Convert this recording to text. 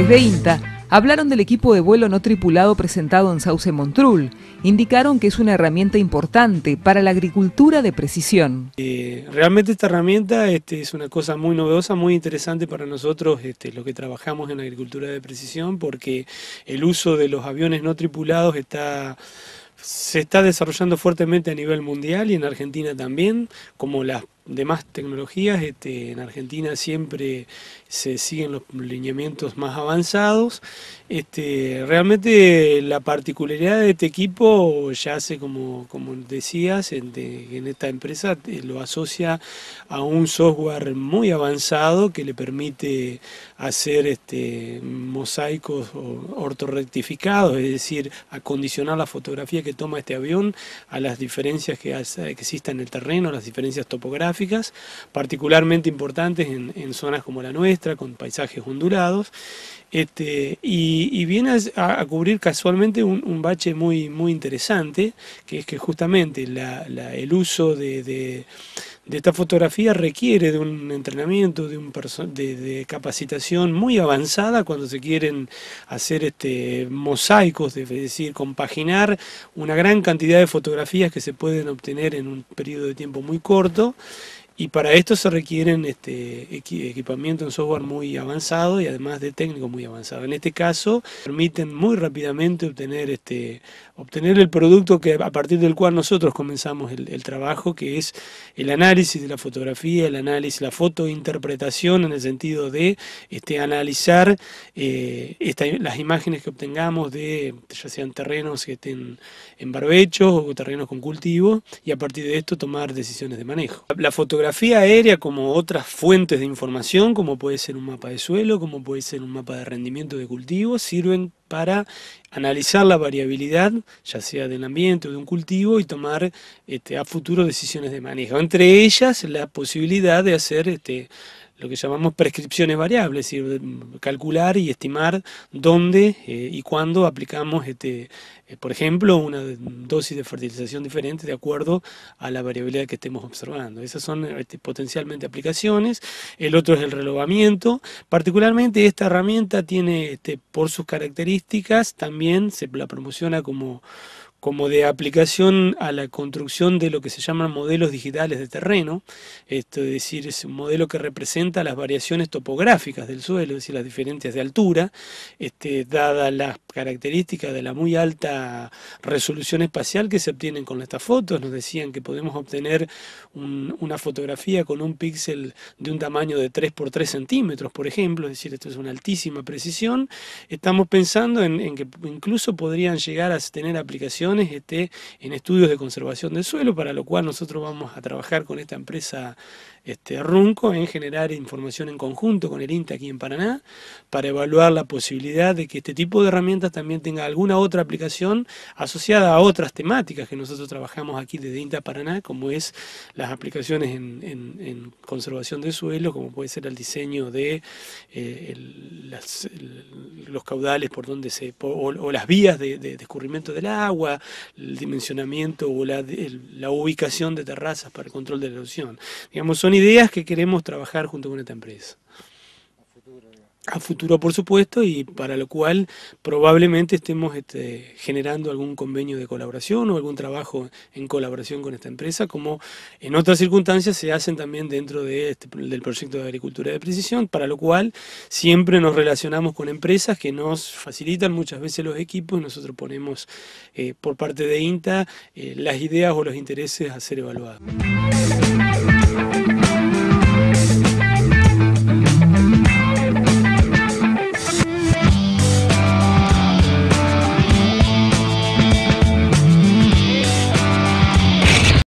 Desde INTA hablaron del equipo de vuelo no tripulado presentado en Sauce Montrul. Indicaron que es una herramienta importante para la agricultura de precisión. Eh, realmente esta herramienta este, es una cosa muy novedosa, muy interesante para nosotros, este, los que trabajamos en la agricultura de precisión, porque el uso de los aviones no tripulados está se está desarrollando fuertemente a nivel mundial y en Argentina también, como las ...de más tecnologías. Este, en Argentina siempre se siguen los lineamientos más avanzados. Este, realmente la particularidad de este equipo ya hace, como, como decías, en, esta empresa eh, lo asocia a un software muy avanzado que le permite hacer este, mosaicos ortorectificados, es decir, acondicionar la fotografía que toma este avión a las diferencias que, existen en el terreno, las diferencias topográficas particularmente importantes en, zonas como la nuestra, con paisajes ondulados, este, y, viene a, cubrir casualmente un, bache muy, muy interesante, que es que justamente el uso de, esta fotografía requiere de un entrenamiento, de, un de, capacitación muy avanzada cuando se quieren hacer este, mosaicos, es decir, compaginar una gran cantidad de fotografías que se pueden obtener en un periodo de tiempo muy corto y para esto se requieren este, equipamiento en software muy avanzado y además de técnico muy avanzado. En este caso, permiten muy rápidamente obtener, este, obtener el producto que, a partir del cual nosotros comenzamos el, trabajo, que es el análisis de la fotografía, el análisis, la fotointerpretación en el sentido de este, analizar eh, las imágenes que obtengamos de ya sean terrenos que estén en barbechos o terrenos con cultivo y a partir de esto tomar decisiones de manejo. La fotografía geografía aérea como otras fuentes de información, como puede ser un mapa de suelo, como puede ser un mapa de rendimiento de cultivo, sirven para analizar la variabilidad, ya sea del ambiente o de un cultivo, y tomar este, a futuro decisiones de manejo. Entre ellas, la posibilidad de hacer este, lo que llamamos prescripciones variables, es decir, calcular y estimar dónde eh, y cuándo aplicamos, este, eh, por ejemplo, una dosis de fertilización diferente de acuerdo a la variabilidad que estemos observando. Esas son este, potencialmente aplicaciones. El otro es el relojamiento. Particularmente esta herramienta tiene, este, por sus características, también se la promociona como como de aplicación a la construcción de lo que se llaman modelos digitales de terreno, esto es decir, es un modelo que representa las variaciones topográficas del suelo, es decir, las diferencias de altura, este, dadas las características de la muy alta resolución espacial que se obtienen con estas fotos, nos decían que podemos obtener una fotografía con un píxel de un tamaño de 3 por 3 centímetros, por ejemplo, es decir, esto es una altísima precisión, estamos pensando en que incluso podrían llegar a tener aplicación esté en estudios de conservación del suelo, para lo cual nosotros vamos a trabajar con esta empresa este, Runco en generar información en conjunto con el INTA aquí en Paraná para evaluar la posibilidad de que este tipo de herramientas también tenga alguna otra aplicación asociada a otras temáticas que nosotros trabajamos aquí desde INTA Paraná, como es las aplicaciones en, conservación de suelo, como puede ser el diseño de eh, los caudales por donde se, o, las vías de, descubrimiento del agua, el dimensionamiento o la, ubicación de terrazas para el control de la erosión. Digamos, son ideas que queremos trabajar junto con esta empresa a futuro, por supuesto, y para lo cual probablemente estemos este, generando algún convenio de colaboración o algún trabajo en colaboración con esta empresa, como en otras circunstancias se hacen también dentro de este, del proyecto de agricultura de precisión, para lo cual siempre nos relacionamos con empresas que nos facilitan muchas veces los equipos y nosotros ponemos eh, por parte de INTA eh, las ideas o los intereses a ser evaluados.